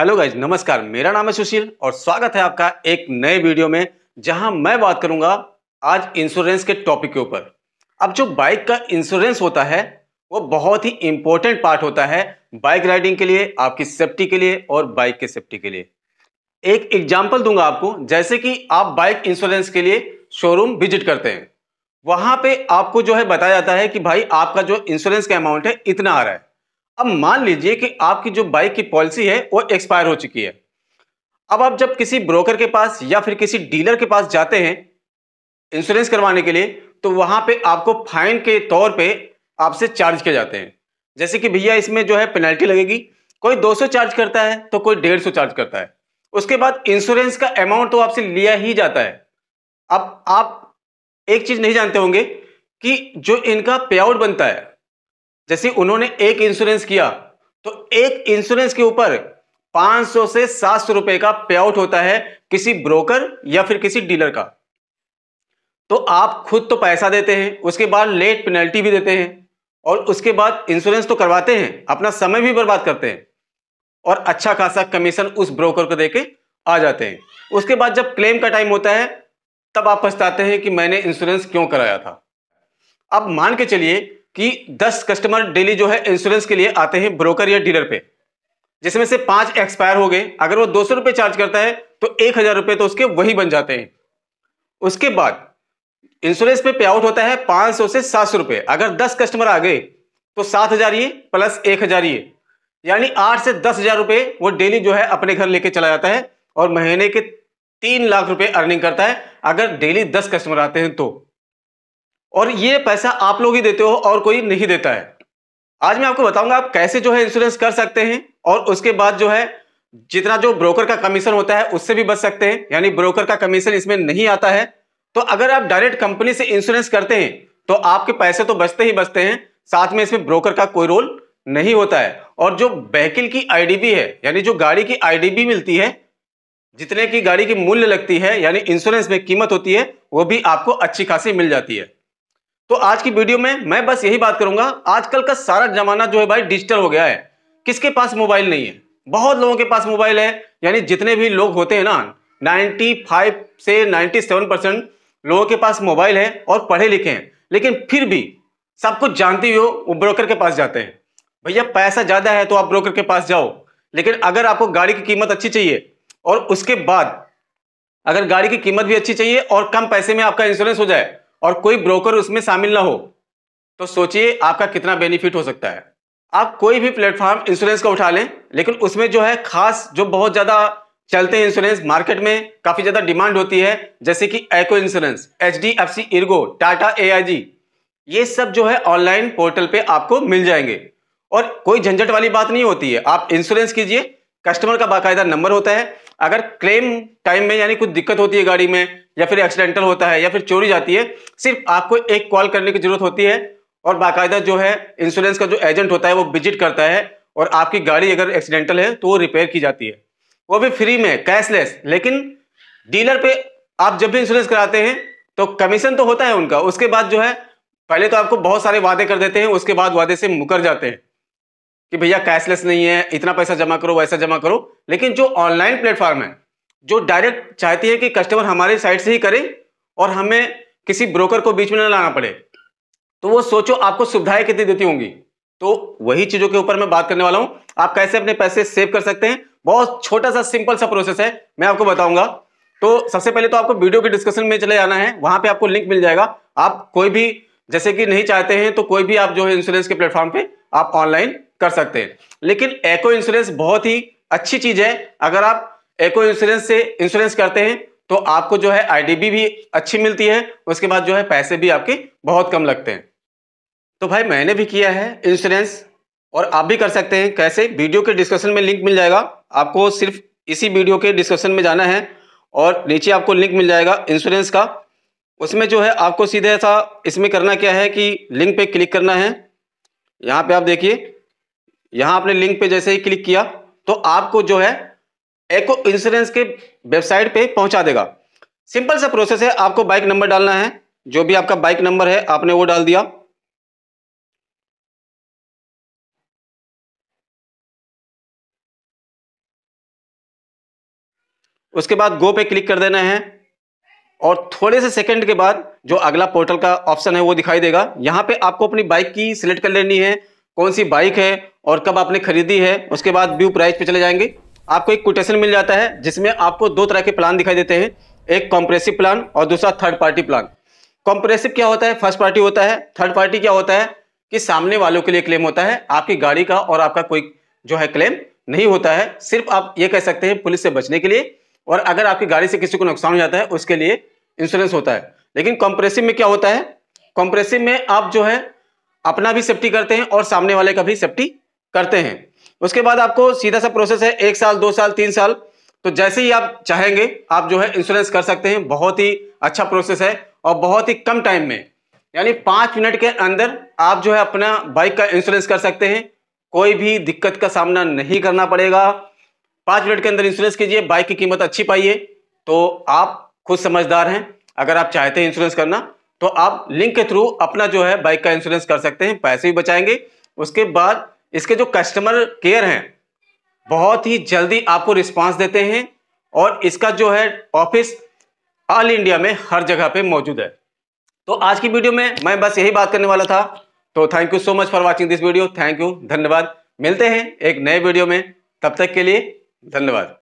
hello guys नमस्कार मेरा नाम है सुशील और स्वागत है आपका एक नए वीडियो में जहां मैं बात करूंगा आज इंश्योरेंस के टॉपिक के ऊपर अब जो बाइक का इंश्योरेंस होता है वो बहुत ही इंपॉर्टेंट पार्ट होता है बाइक राइडिंग के लिए आपकी सेफ्टी के लिए और बाइक के सेफ्टी के लिए एक एग्जाम्पल दूंगा आपको जैसे कि आप बाइक इंश्योरेंस के लिए शोरूम विजिट करते हैं वहां पे आपको जो है बताया जाता है कि भाई आपका जो इंश्योरेंस का अमाउंट है इतना आ रहा है अब मान लीजिए कि आपकी जो बाइक की पॉलिसी है वो एक्सपायर हो चुकी है अब आप जब किसी ब्रोकर के पास या फिर किसी डीलर के पास जाते हैं इंश्योरेंस करवाने के लिए तो वहां पे आपको फाइन के तौर पे आपसे चार्ज किए जाते हैं जैसे कि भैया इसमें जो है पेनल्टी लगेगी कोई 200 चार्ज करता है तो कोई 150 चार्ज करता है उसके बाद इंश्योरेंस का अमाउंट तो आपसे लिया ही जाता है अब आप एक चीज़ नहीं जानते होंगे कि जो इनका पे आउट बनता है जैसे उन्होंने एक इंश्योरेंस किया तो एक इंश्योरेंस के ऊपर 500 से सात सौ रुपए का पे आउट होता है किसी ब्रोकर या फिर किसी डीलर का तो आप खुद तो पैसा देते हैं उसके बाद लेट पेनल्टी भी देते हैं और उसके बाद इंश्योरेंस तो करवाते हैं अपना समय भी बर्बाद करते हैं और अच्छा खासा कमीशन उस ब्रोकर को देके आ जाते हैं उसके बाद जब क्लेम का टाइम होता है तब आप पछताते हैं कि मैंने इंश्योरेंस क्यों कराया था अब मान के चलिए कि 10 कस्टमर डेली जो है इंश्योरेंस के लिए आते हैं ब्रोकर या डीलर पे जिसमें से पांच एक्सपायर हो गए अगर वो दो सौ रुपये चार्ज करता है तो एक हजार रुपये तो उसके वही बन जाते हैं उसके बाद इंश्योरेंस पे पे आउट होता है पाँच सौ से सात सौ रुपये अगर दस कस्टमर आ गए तो सात हजार ये प्लस एक हजार ये यानी आठ से दस हजार रुपये वो डेली जो है अपने घर लेके चला जाता है और महीने के तीन लाख रुपए अर्निंग करता है अगर डेली दस कस्टमर आते हैं तो और ये पैसा आप लोग ही देते हो और कोई नहीं देता है आज मैं आपको बताऊंगा आप कैसे जो है इंश्योरेंस कर सकते हैं और उसके बाद जो है जितना जो ब्रोकर का कमीशन होता है उससे भी बच सकते हैं यानी ब्रोकर का कमीशन इसमें नहीं आता है तो अगर आप डायरेक्ट कंपनी से इंश्योरेंस करते हैं तो आपके पैसे तो बचते ही बचते हैं साथ में इसमें ब्रोकर का कोई रोल नहीं होता है और जो बहकिल की आईडीबी है यानी जो गाड़ी की आईडीबी मिलती है जितने की गाड़ी की मूल्य लगती है यानी इंश्योरेंस में कीमत होती है वो भी आपको अच्छी खासी मिल जाती है तो आज की वीडियो में मैं बस यही बात करूंगा आजकल का सारा जमाना जो है भाई डिजिटल हो गया है किसके पास मोबाइल नहीं है बहुत लोगों के पास मोबाइल है यानी जितने भी लोग होते हैं ना 95 से 97 परसेंट लोगों के पास मोबाइल है और पढ़े लिखे हैं लेकिन फिर भी सब कुछ जानते हुए वो ब्रोकर के पास जाते हैं भैया पैसा ज़्यादा है तो आप ब्रोकर के पास जाओ लेकिन अगर आपको गाड़ी की कीमत अच्छी चाहिए और उसके बाद अगर गाड़ी की कीमत भी अच्छी चाहिए और कम पैसे में आपका इंश्योरेंस हो जाए और कोई ब्रोकर उसमें शामिल ना हो तो सोचिए आपका कितना बेनिफिट हो सकता है आप कोई भी प्लेटफॉर्म इंश्योरेंस का उठा लें लेकिन उसमें जो है खास जो बहुत ज़्यादा चलते हैं इंश्योरेंस मार्केट में काफ़ी ज़्यादा डिमांड होती है जैसे कि Acko insurance H D F C ERGO Tata A ये सब जो है ऑनलाइन पोर्टल पे आपको मिल जाएंगे और कोई झंझट वाली बात नहीं होती है आप इंश्योरेंस कीजिए कस्टमर का बाकायदा नंबर होता है अगर क्लेम टाइम में यानी कुछ दिक्कत होती है गाड़ी में या फिर एक्सीडेंटल होता है या फिर चोरी जाती है सिर्फ आपको एक कॉल करने की ज़रूरत होती है और बाकायदा जो है इंश्योरेंस का जो एजेंट होता है वो विजिट करता है और आपकी गाड़ी अगर एक्सीडेंटल है तो वो रिपेयर की जाती है वो भी फ्री में कैशलेस लेकिन डीलर पे आप जब भी इंश्योरेंस कराते हैं तो कमीशन तो होता है उनका उसके बाद जो है पहले तो आपको बहुत सारे वादे कर देते हैं उसके बाद वादे से मुकर जाते हैं कि भैया कैशलेस नहीं है इतना पैसा जमा करो वैसा जमा करो लेकिन जो ऑनलाइन प्लेटफॉर्म है जो डायरेक्ट चाहती है कि कस्टमर हमारे साइड से ही करे और हमें किसी ब्रोकर को बीच में ना लाना पड़े तो वो सोचो आपको सुविधाएं कितनी देती होंगी तो वही चीजों के ऊपर मैं बात करने वाला हूं आप कैसे अपने पैसे सेव कर सकते हैं बहुत छोटा सा सिंपल सा प्रोसेस है मैं आपको बताऊंगा तो सबसे पहले तो आपको वीडियो के डिस्कशन में चले जाना है वहां पे आपको लिंक मिल जाएगा आप कोई भी जैसे कि नहीं चाहते हैं तो कोई भी आप जो है इंश्योरेंस के प्लेटफॉर्म पे आप ऑनलाइन कर सकते हैं लेकिन एको इंश्योरेंस बहुत ही अच्छी चीज है अगर आप एको इंश्योरेंस से इंश्योरेंस करते हैं तो आपको जो है आईडीबी भी अच्छी मिलती है उसके बाद जो है पैसे भी आपके बहुत कम लगते हैं तो भाई मैंने भी किया है इंश्योरेंस और आप भी कर सकते हैं कैसे वीडियो के डिस्क्रिप्शन में लिंक मिल जाएगा आपको सिर्फ इसी वीडियो के डिस्क्रिप्शन में जाना है और नीचे आपको लिंक मिल जाएगा इंश्योरेंस का उसमें जो है आपको सीधे ऐसा इसमें करना क्या है कि लिंक पे क्लिक करना है यहाँ पे आप देखिए यहां आपने लिंक पे जैसे ही क्लिक किया तो आपको जो है एको इंश्योरेंस के वेबसाइट पे पहुंचा देगा सिंपल सा प्रोसेस है आपको बाइक नंबर डालना है जो भी आपका बाइक नंबर है आपने वो डाल दिया उसके बाद गो पे क्लिक कर देना है और थोड़े से सेकंड के बाद जो अगला पोर्टल का ऑप्शन है वो दिखाई देगा यहाँ पे आपको अपनी बाइक की सिलेक्ट कर लेनी है कौन सी बाइक है और कब आपने खरीदी है उसके बाद व्यू प्राइस पे चले जाएंगे आपको एक कोटेशन मिल जाता है जिसमें आपको दो तरह के प्लान दिखाई देते हैं एक कॉम्प्रेसिव प्लान और दूसरा थर्ड पार्टी प्लान कॉम्प्रेसिव क्या होता है फर्स्ट पार्टी होता है थर्ड पार्टी क्या होता है कि सामने वालों के लिए क्लेम होता है आपकी गाड़ी का और आपका कोई जो है क्लेम नहीं होता है सिर्फ आप ये कह सकते हैं पुलिस से बचने के लिए और अगर आपकी गाड़ी से किसी को नुकसान हो जाता है उसके लिए इंश्योरेंस होता है लेकिन कॉम्प्रेसिव में क्या होता है कॉम्प्रेसिव में आप जो है अपना भी सेफ्टी करते हैं और सामने वाले का भी सेफ्टी करते हैं उसके बाद आपको सीधा सा प्रोसेस है एक साल दो साल तीन साल तो जैसे ही आप चाहेंगे आप जो है इंश्योरेंस कर सकते हैं बहुत ही अच्छा प्रोसेस है और बहुत ही कम टाइम में यानी पाँच मिनट के अंदर आप जो है अपना बाइक का इंश्योरेंस कर सकते हैं कोई भी दिक्कत का सामना नहीं करना पड़ेगा पाँच मिनट के अंदर इंश्योरेंस कीजिए बाइक की कीमत अच्छी पाइए तो आप खुद समझदार हैं अगर आप चाहते हैं इंश्योरेंस करना तो आप लिंक के थ्रू अपना जो है बाइक का इंश्योरेंस कर सकते हैं पैसे भी बचाएंगे उसके बाद इसके जो कस्टमर केयर हैं बहुत ही जल्दी आपको रिस्पांस देते हैं और इसका जो है ऑफिस ऑल इंडिया में हर जगह पे मौजूद है तो आज की वीडियो में मैं बस यही बात करने वाला था तो thank you so much for watching this video thank you धन्यवाद मिलते हैं एक नए वीडियो में तब तक के लिए धन्यवाद